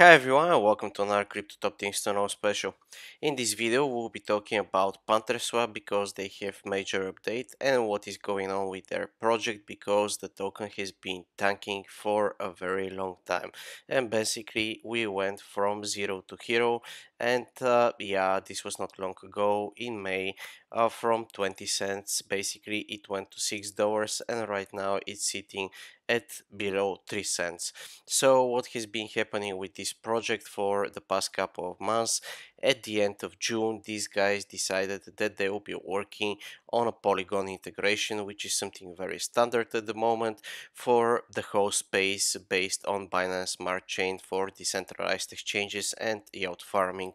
Hi everyone, welcome to another Crypto Top Ten special. In this video we'll be talking about PantherSwap because they have major update and what is going on with their project because the token has been tanking for a very long time and basically we went from zero to hero and uh, yeah this was not long ago in May uh, from 20 cents basically it went to six dollars and right now it's sitting at below 3 cents. So what has been happening with this project for the past couple of months at the end of June, these guys decided that they will be working on a Polygon integration, which is something very standard at the moment for the whole space based on Binance Smart Chain for decentralized exchanges and yield farming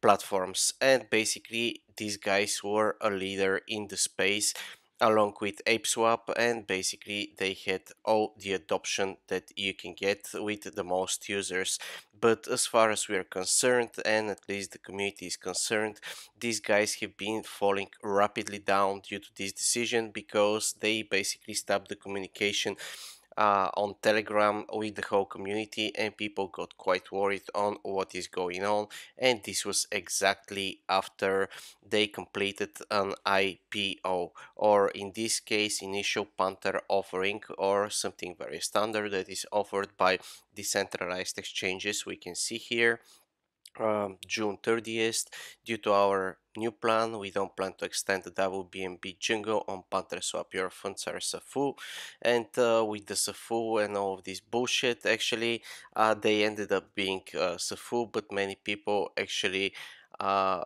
platforms. And basically, these guys were a leader in the space along with ApeSwap and basically they had all the adoption that you can get with the most users but as far as we are concerned and at least the community is concerned these guys have been falling rapidly down due to this decision because they basically stopped the communication uh, on Telegram with the whole community, and people got quite worried on what is going on. And this was exactly after they completed an IPO, or in this case, initial Panther offering, or something very standard that is offered by decentralized exchanges. We can see here um, June 30th. Due to our new plan, we don't plan to extend the WBMB jingle on Panther Swap. Your funds are SAFU. And uh, with the SAFU and all of this bullshit, actually, uh, they ended up being uh, SAFU, but many people actually uh,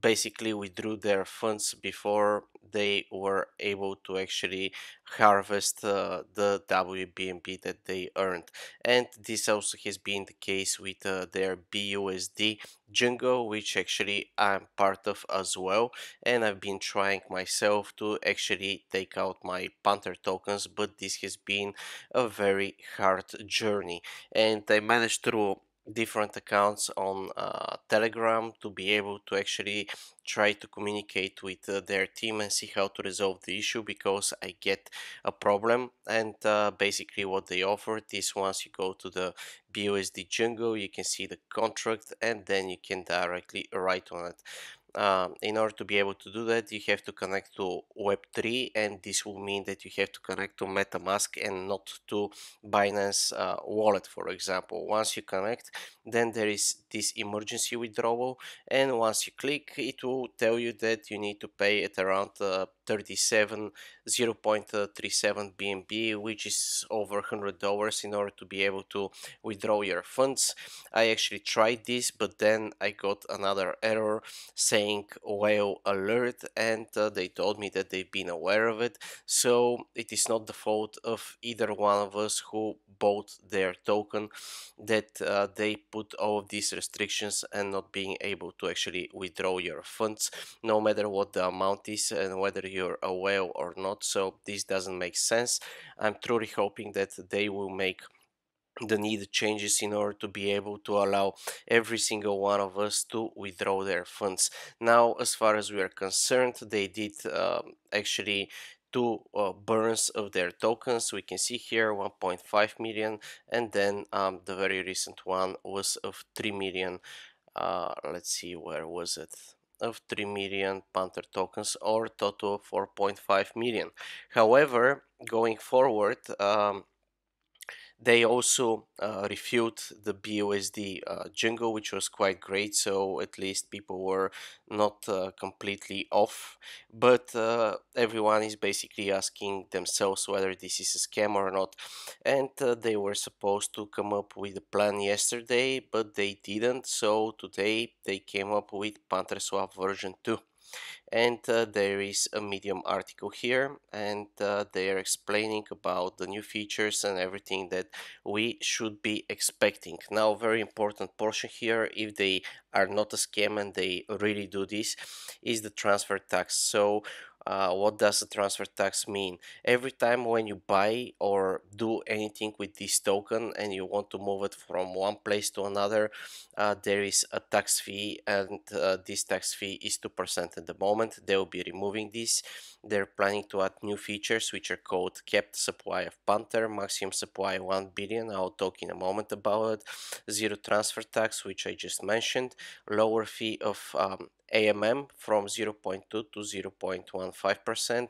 basically withdrew their funds before they were able to actually harvest uh, the WBNB that they earned. And this also has been the case with uh, their BUSD jungle, which actually I'm part of as well. And I've been trying myself to actually take out my Panther tokens, but this has been a very hard journey. And I managed through different accounts on uh, Telegram to be able to actually try to communicate with uh, their team and see how to resolve the issue because I get a problem. And uh, basically, what they offered is once you go to the BUSD jungle, you can see the contract and then you can directly write on it. Um, in order to be able to do that, you have to connect to Web3, and this will mean that you have to connect to MetaMask and not to Binance uh, Wallet, for example. Once you connect, then there is this emergency withdrawal, and once you click, it will tell you that you need to pay at around uh, 37 0.37 BNB which is over $100 in order to be able to withdraw your funds I actually tried this but then I got another error saying whale alert and uh, they told me that they've been aware of it so it is not the fault of either one of us who bought their token that uh, they put all of these restrictions and not being able to actually withdraw your funds no matter what the amount is and whether you you're aware or not so this doesn't make sense i'm truly hoping that they will make the needed changes in order to be able to allow every single one of us to withdraw their funds. Now, as far as we are concerned, they did um, actually two uh, burns of their tokens we can see here 1.5 million and then um, the very recent one was of 3 million uh, let's see where was it of 3 million Panther tokens or total 4.5 million. However, going forward, um, they also uh, refute the BUSD uh, jingle, which was quite great. So at least people were not uh, completely off. But uh, everyone is basically asking themselves whether this is a scam or not. And uh, they were supposed to come up with a plan yesterday, but they didn't. So today they came up with Pantraslav version 2 and uh, there is a medium article here and uh, they are explaining about the new features and everything that we should be expecting now very important portion here if they are not a scam and they really do this is the transfer tax so uh, what does the transfer tax mean every time when you buy or do anything with this token and you want to move it from one place to another uh, there is a tax fee and uh, this tax fee is 2% at the moment they will be removing this they're planning to add new features which are called kept supply of panther maximum supply 1 billion i'll talk in a moment about it zero transfer tax which i just mentioned lower fee of um, AMM from 0.2 to 0.15%,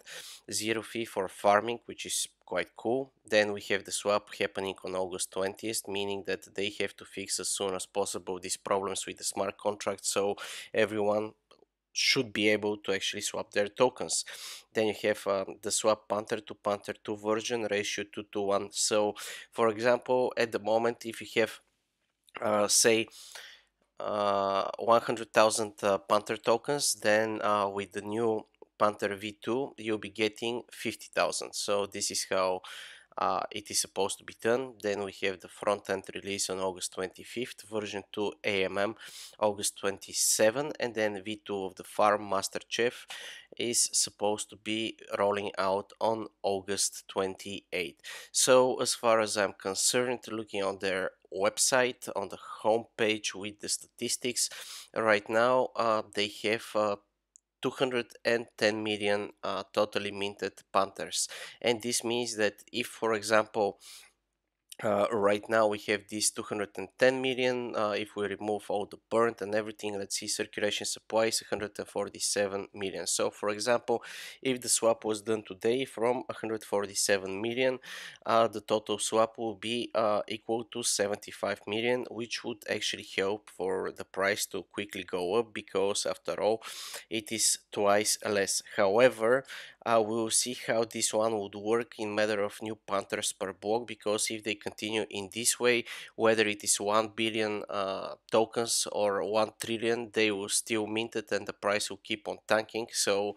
zero fee for farming, which is quite cool. Then we have the swap happening on August 20th, meaning that they have to fix as soon as possible these problems with the smart contract so everyone should be able to actually swap their tokens. Then you have um, the swap Panther to Panther 2 version ratio 2 to 1. So, for example, at the moment, if you have, uh, say, uh, 100,000 uh, Panther tokens, then uh, with the new Panther V2, you'll be getting 50,000. So this is how uh, it is supposed to be done. Then we have the front end release on August 25th, version 2 AMM August 27, and then V2 of the farm Master Chef is supposed to be rolling out on August 28. So as far as I'm concerned, looking on their website on the home page with the statistics right now uh, they have uh, 210 million uh, totally minted Panthers. And this means that if, for example, uh, right now we have this 210 million uh, if we remove all the burnt and everything let's see circulation supply is 147 million so for example if the swap was done today from 147 million uh, the total swap will be uh, equal to 75 million which would actually help for the price to quickly go up because after all it is twice less however uh, we will see how this one would work in matter of new panthers per block because if they continue in this way whether it is 1 billion uh, tokens or 1 trillion they will still mint it and the price will keep on tanking so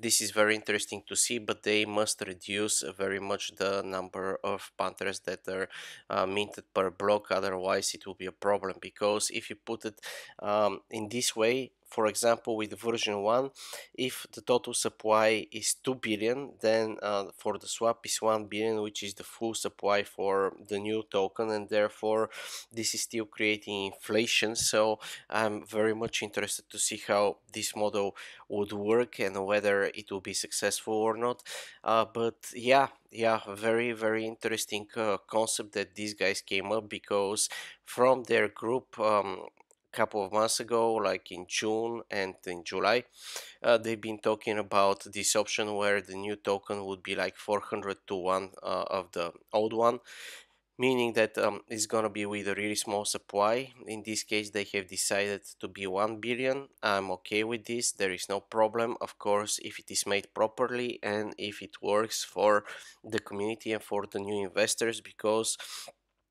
this is very interesting to see but they must reduce very much the number of panthers that are uh, minted per block otherwise it will be a problem because if you put it um, in this way for example with version 1 if the total supply is 2 billion then uh, for the swap is 1 billion which is the full supply for the new token and therefore this is still creating inflation so I'm very much interested to see how this model would work and whether it will be successful or not uh, but yeah yeah very very interesting uh, concept that these guys came up because from their group um, couple of months ago, like in June and in July, uh, they've been talking about this option where the new token would be like 400 to 1 uh, of the old one, meaning that um, it's going to be with a really small supply. In this case, they have decided to be 1 billion. I'm okay with this. There is no problem, of course, if it is made properly and if it works for the community and for the new investors because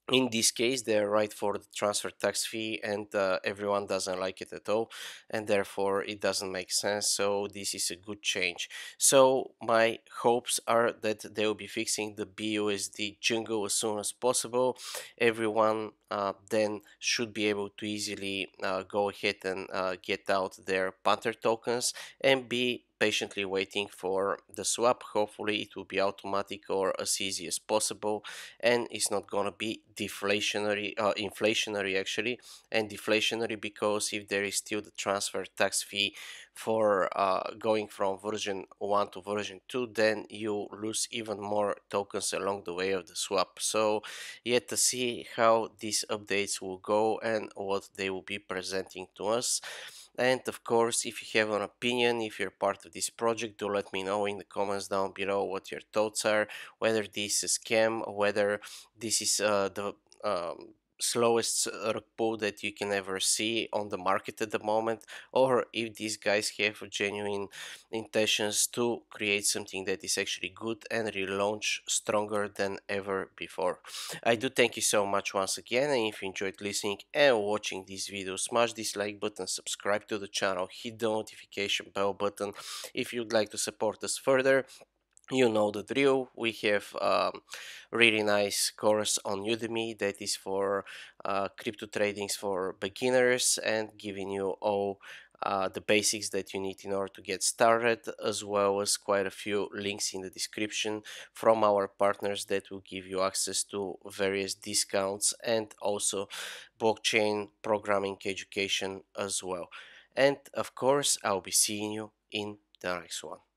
in this case they're right for the transfer tax fee and uh, everyone doesn't like it at all and therefore it doesn't make sense so this is a good change so my hopes are that they will be fixing the busd jungle as soon as possible everyone uh, then should be able to easily uh, go ahead and uh, get out their panther tokens and be patiently waiting for the swap. Hopefully it will be automatic or as easy as possible and it's not gonna be deflationary, uh, inflationary actually and deflationary because if there is still the transfer tax fee for uh, going from version 1 to version 2 then you lose even more tokens along the way of the swap. So yet to see how these updates will go and what they will be presenting to us. And of course, if you have an opinion, if you're part of this project, do let me know in the comments down below what your thoughts are, whether this is a scam, whether this is uh, the um, slowest uh, rug that you can ever see on the market at the moment or if these guys have genuine intentions to create something that is actually good and relaunch stronger than ever before. I do thank you so much once again and if you enjoyed listening and watching this video smash this like button, subscribe to the channel, hit the notification bell button if you'd like to support us further you know the drill we have a um, really nice course on udemy that is for uh, crypto tradings for beginners and giving you all uh, the basics that you need in order to get started as well as quite a few links in the description from our partners that will give you access to various discounts and also blockchain programming education as well and of course i'll be seeing you in the next one